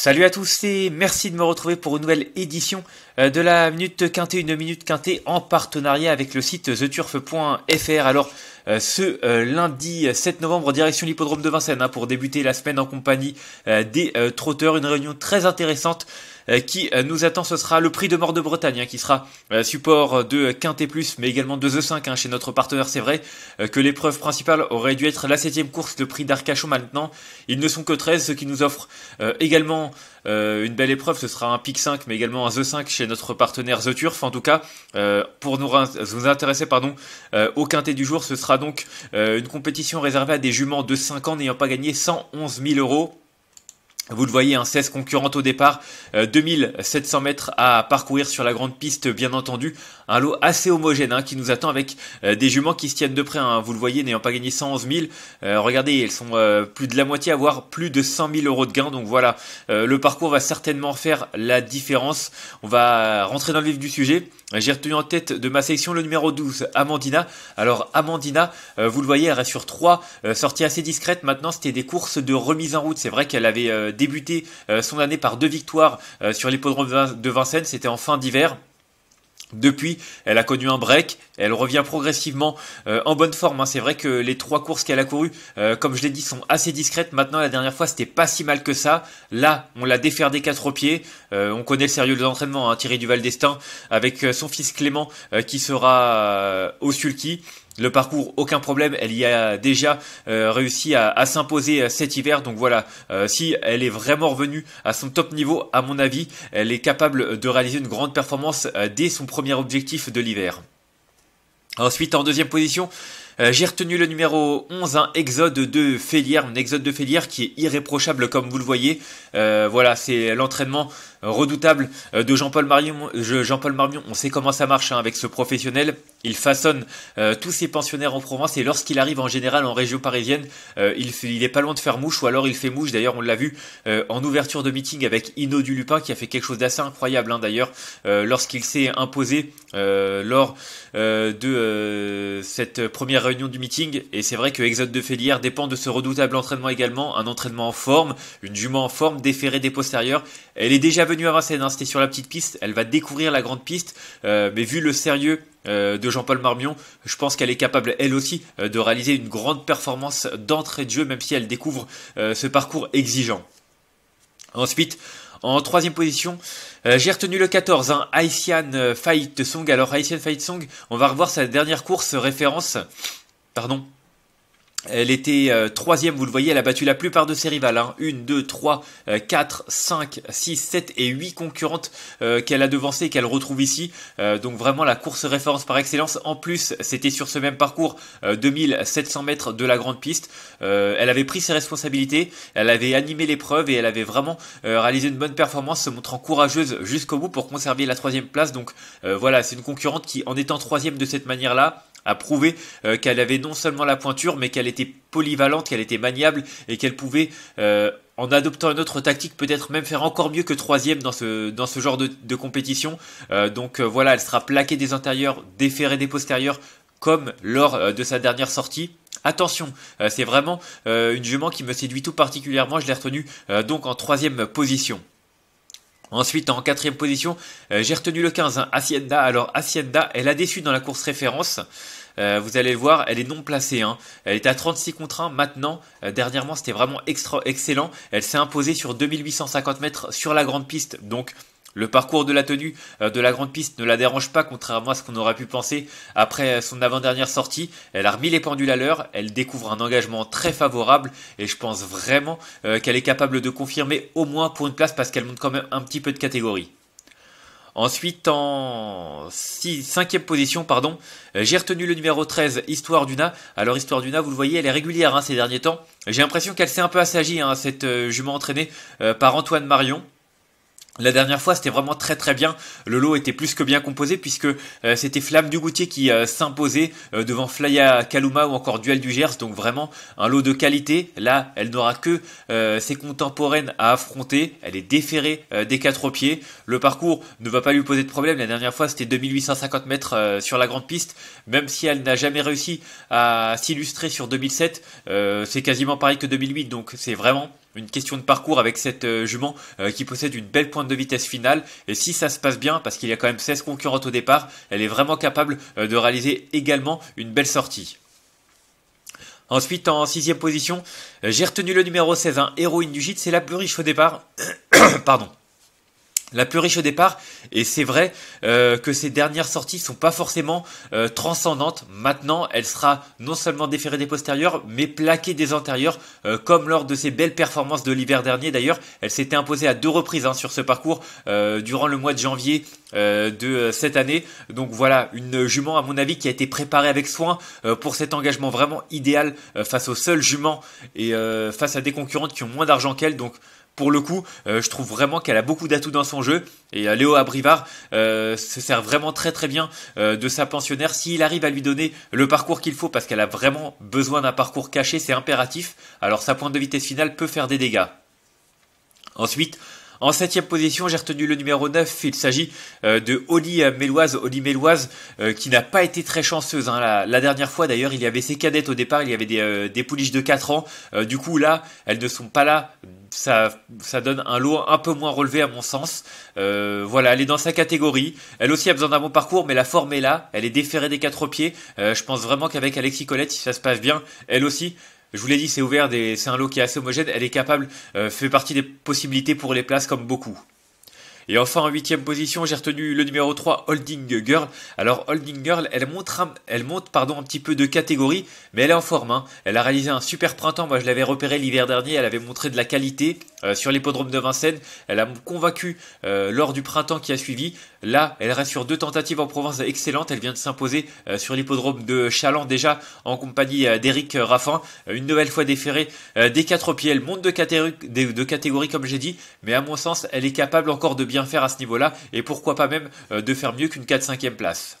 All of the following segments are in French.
Salut à tous et merci de me retrouver pour une nouvelle édition euh, de la Minute Quintée, une Minute Quintée en partenariat avec le site theturf.fr. Alors euh, ce euh, lundi 7 novembre, direction l'hippodrome de Vincennes hein, pour débuter la semaine en compagnie des trotteurs, une réunion très intéressante euh, qui euh, nous attend. Ce sera le prix de mort de Bretagne, hein, qui sera euh, support de Quintet Plus, mais également de The 5 hein, chez notre partenaire. C'est vrai que l'épreuve principale aurait dû être la septième course, de prix d'Arcachon maintenant. Ils ne sont que 13, ce qui nous offre également une belle épreuve. Ce sera un Pic 5, mais également un The 5 chez notre partenaire The Turf. En tout cas, pour nous, intéresser pardon, au Quintet du jour, ce sera donc une compétition réservée à des juments de 5 ans n'ayant pas gagné 111 000 euros. Vous le voyez, un hein, 16 concurrentes au départ, 2700 euh, mètres à parcourir sur la grande piste, bien entendu. Un lot assez homogène hein, qui nous attend avec euh, des juments qui se tiennent de près. Hein. vous le voyez, n'ayant pas gagné 111 000. Euh, regardez, elles sont plus de la moitié à avoir plus de 100 000 euros de gains. Donc voilà, le parcours va certainement faire la différence. On va rentrer dans le vif du sujet. J'ai retenu en tête de ma section le numéro 12, Amandina. Alors Amandina, vous le voyez, elle reste sur 3 sorties assez discrètes. Maintenant, c'était des courses de remise en route. C'est vrai qu'elle avait débuté euh, son année par deux victoires euh, sur l'hippodrome de Vincennes, c'était en fin d'hiver. Depuis, elle a connu un break, elle revient progressivement euh, en bonne forme. Hein. C'est vrai que les trois courses qu'elle a courues, comme je l'ai dit, sont assez discrètes. Maintenant, la dernière fois, c'était pas si mal que ça. Là, on l'a défaire des quatre pieds. on connaît le sérieux de l'entraînement, hein, Thierry Duval-Destin, avec son fils Clément qui sera au sulky. Le parcours, aucun problème, elle y a déjà euh, réussi à, à s'imposer euh, cet hiver. Donc voilà, euh, si elle est vraiment revenue à son top niveau, à mon avis, elle est capable de réaliser une grande performance dès son premier objectif de l'hiver. Ensuite, en deuxième position, j'ai retenu le numéro 11, un exode de Félière, un exode de Félière qui est irréprochable comme vous le voyez. voilà, c'est l'entraînement redoutable de Jean-Paul Marion. Jean-Paul Marion, on sait comment ça marche hein, avec ce professionnel. Il façonne euh, tous ses pensionnaires en Provence et lorsqu'il arrive en général en région parisienne, euh, il, fait, il, est pas loin de faire mouche ou alors il fait mouche. D'ailleurs, on l'a vu euh, en ouverture de meeting avec Ino du Lupin qui a fait quelque chose d'assez incroyable. Hein, d'ailleurs, lorsqu'il s'est imposé lors de cette première réunion du meeting, et c'est vrai que Exode de Félière dépend de ce redoutable entraînement également, un entraînement en forme, une jument en forme, déférée des postérieurs. Elle est déjà venue à Vincennes, hein, c'était sur la petite piste. Elle va découvrir la grande piste, mais vu le sérieux euh, de Jean-Paul Marmion, je pense qu'elle est capable, elle aussi, euh, de réaliser une grande performance d'entrée de jeu, même si elle découvre euh, ce parcours exigeant. Ensuite, en troisième position, j'ai retenu le 14, hein, Fight Song. Alors Haitian Fight Song, on va revoir sa dernière course référence. Pardon, elle était euh, troisième, vous le voyez, elle a battu la plupart de ses rivales. 1, 2, 3, 4, 5, 6, 7 et 8 concurrentes euh, qu'elle a devancées et qu'elle retrouve ici. Euh, donc vraiment la course référence par excellence. En plus, c'était sur ce même parcours, 2700 mètres de la grande piste. elle avait pris ses responsabilités, elle avait animé l'épreuve et elle avait vraiment réalisé une bonne performance, se montrant courageuse jusqu'au bout pour conserver la troisième place. Donc voilà, c'est une concurrente qui, en étant troisième de cette manière-là, a prouvé euh, qu'elle avait non seulement la pointure, mais qu'elle était polyvalente, qu'elle était maniable et qu'elle pouvait, euh, en adoptant une autre tactique, peut-être même faire encore mieux que troisième dans ce, dans ce genre de, compétition. Euh, donc voilà, elle sera plaquée des intérieurs, déférée des postérieurs, comme lors de sa dernière sortie. Attention, c'est vraiment une jument qui me séduit tout particulièrement, je l'ai retenue donc en troisième position. Ensuite, en quatrième position, euh, j'ai retenu le 15, hein, Hacienda. Alors, Hacienda, elle a déçu dans la course référence. Euh, vous allez le voir, elle est non placée. Hein. Elle est à 36 contre 1 maintenant. Euh, dernièrement, c'était vraiment extra excellent. Elle s'est imposée sur 2850 mètres sur la grande piste. Donc, le parcours de la tenue euh, de la grande piste ne la dérange pas, contrairement à ce qu'on aurait pu penser après euh, son avant-dernière sortie. Elle a remis les pendules à l'heure, elle découvre un engagement très favorable et je pense vraiment euh, qu'elle est capable de confirmer au moins pour une place parce qu'elle monte quand même un petit peu de catégorie. Ensuite, en cinquième position, pardon, j'ai retenu le numéro 13, Histoire d'Una. Alors, Histoire d'Una, vous le voyez, elle est régulière hein, ces derniers temps. J'ai l'impression qu'elle s'est un peu assagie, hein, cette jument entraînée par Antoine Marion. La dernière fois, c'était vraiment très très bien. Le lot était plus que bien composé puisque euh, c'était Flamme du Goutier qui euh, s'imposait euh, devant Flya Kaluma ou encore Duel du Gers. Donc vraiment un lot de qualité. Là, elle n'aura que ses contemporaines à affronter. Elle est déférée des quatre pieds. Le parcours ne va pas lui poser de problème. La dernière fois, c'était 2850 mètres sur la grande piste. Même si elle n'a jamais réussi à s'illustrer sur 2007, c'est quasiment pareil que 2008. Donc c'est vraiment une question de parcours avec cette euh, jument euh, qui possède une belle pointe de vitesse finale. Et si ça se passe bien, parce qu'il y a quand même 16 concurrentes au départ, elle est vraiment capable euh, de réaliser également une belle sortie. Ensuite, en sixième position, j'ai retenu le numéro 16, un héroïne du gîte, c'est la plus riche au départ. Pardon la plus riche au départ et c'est vrai euh, que ses dernières sorties sont pas forcément euh, transcendantes. Maintenant, elle sera non seulement déférée des postérieurs mais plaquée des antérieurs euh, comme lors de ses belles performances de l'hiver dernier d'ailleurs. Elle s'était imposée à deux reprises hein, sur ce parcours durant le mois de janvier de cette année. Donc voilà, une jument à mon avis qui a été préparée avec soin pour cet engagement vraiment idéal face aux seuls juments et face à des concurrentes qui ont moins d'argent qu'elle. Donc pour le coup, euh, je trouve vraiment qu'elle a beaucoup d'atouts dans son jeu. Et euh, Léo Abrivard euh, se sert vraiment très très bien de sa pensionnaire. S'il arrive à lui donner le parcours qu'il faut, parce qu'elle a vraiment besoin d'un parcours caché, c'est impératif. Alors sa pointe de vitesse finale peut faire des dégâts. Ensuite, en septième position, j'ai retenu le numéro 9. Il s'agit euh, de Oli Méloise. Oli Méloise euh, qui n'a pas été très chanceuse. Hein. La, dernière fois, d'ailleurs, il y avait ses cadettes au départ. Il y avait des, euh, des pouliches de 4 ans. du coup, là, elles ne sont pas là ça, ça, donne un lot un peu moins relevé à mon sens. voilà, elle est dans sa catégorie. Elle aussi a besoin d'un bon parcours, mais la forme est là. Elle est déférée des quatre pieds. je pense vraiment qu'avec Alexis Colette, si ça se passe bien, elle aussi, je vous l'ai dit, c'est ouvert, c'est un lot qui est assez homogène. Elle est capable, euh, fait partie des possibilités pour les places comme beaucoup. Et enfin, en huitième position, j'ai retenu le numéro 3, Holding Girl. Alors, Holding Girl, elle monte, elle monte pardon, un petit peu de catégorie, mais elle est en forme. Hein. Elle a réalisé un super printemps. Moi, je l'avais repéré l'hiver dernier. Elle avait montré de la qualité. Euh, sur l'hippodrome de Vincennes. Elle a convaincu euh, lors du printemps qui a suivi. Là, elle reste sur deux tentatives en province excellentes. Elle vient de s'imposer euh, sur l'hippodrome de Chaland déjà en compagnie d'Eric Raffin. Une nouvelle fois déférée des quatre pieds. Elle monte de catégorie, catégorie comme j'ai dit, mais à mon sens, elle est capable encore de bien faire à ce niveau-là et pourquoi pas même de faire mieux qu'une 4-5e place.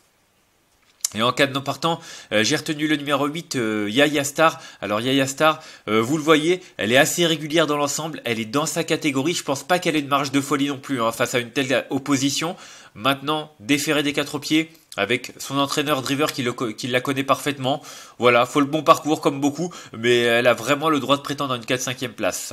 Et en cas de non partant, euh, j'ai retenu le numéro 8, euh, Yaya Star. Alors Yaya Star, euh, vous le voyez, elle est assez régulière dans l'ensemble, elle est dans sa catégorie, je pense pas qu'elle ait une marge de folie non plus hein, face à une telle opposition. Maintenant, déféré des quatre pieds, avec son entraîneur driver qui, qui, la connaît parfaitement. Voilà, faut le bon parcours comme beaucoup, mais elle a vraiment le droit de prétendre une 4-5e place.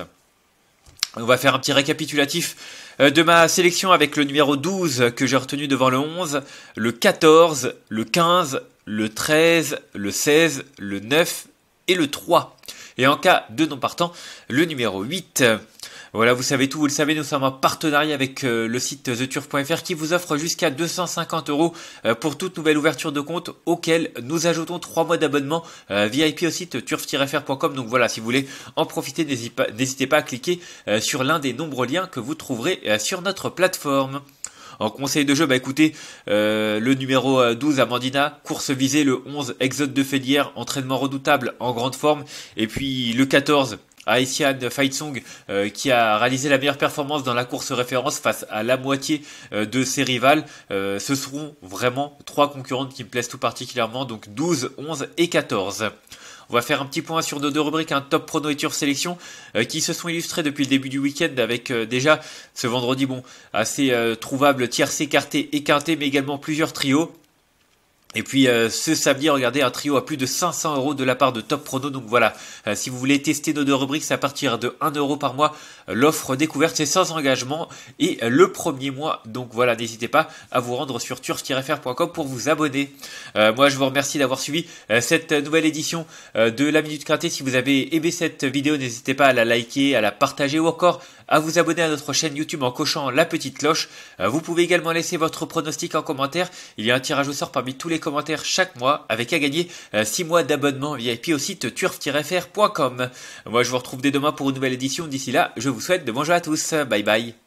On va faire un petit récapitulatif euh, de ma sélection avec le numéro 12 que j'ai retenu devant le 11, le 14, le 15, le 13, le 16, le 9 et le 3. Et en cas de non partant, le numéro 8. Voilà, vous savez tout, vous le savez, nous sommes en partenariat avec euh, le site theturf.fr qui vous offre jusqu'à 250 euros euh, pour toute nouvelle ouverture de compte auquel nous ajoutons 3 mois d'abonnement euh, VIP au site turf-fr.com. Donc voilà, si vous voulez en profiter, n'hésitez pas à cliquer sur l'un des nombreux liens que vous trouverez sur notre plateforme. En conseil de jeu, bah écoutez, le numéro 12 Amandina, course visée, le 11 Exode de Félière, entraînement redoutable en grande forme, et puis le 14 haïtiade fight song euh, qui a réalisé la meilleure performance dans la course référence face à la moitié euh, de ses rivales. Euh, ce seront vraiment trois concurrentes qui me plaisent tout particulièrement, donc 12, 11 et 14. On va faire un petit point sur nos deux rubriques, un top pro sélection, qui se sont illustrés depuis le début du week-end avec déjà ce vendredi, bon, assez trouvable tiercé, écarté et quinté, mais également plusieurs trios. Et puis euh, ce samedi, regardez un trio à plus de 500 euros de la part de Top Prono. Donc voilà, euh, si vous voulez tester nos deux rubriques, c'est à partir de 1 euro par mois. Euh, l'offre découverte, c'est sans engagement et le premier mois. Donc voilà, n'hésitez pas à vous rendre sur turf-fr.com pour vous abonner. moi, je vous remercie d'avoir suivi cette nouvelle édition de La Minute Cratée. Si vous avez aimé cette vidéo, n'hésitez pas à la liker, à la partager ou encore à vous abonner à notre chaîne YouTube en cochant la petite cloche. Euh, vous pouvez également laisser votre pronostic en commentaire. Il y a un tirage au sort parmi tous les commentaires chaque mois avec à gagner 6 euh, mois d'abonnement VIP au site turf-fr.com. Moi je vous retrouve dès demain pour une nouvelle édition. D'ici là, je vous souhaite de bons à tous. Bye bye.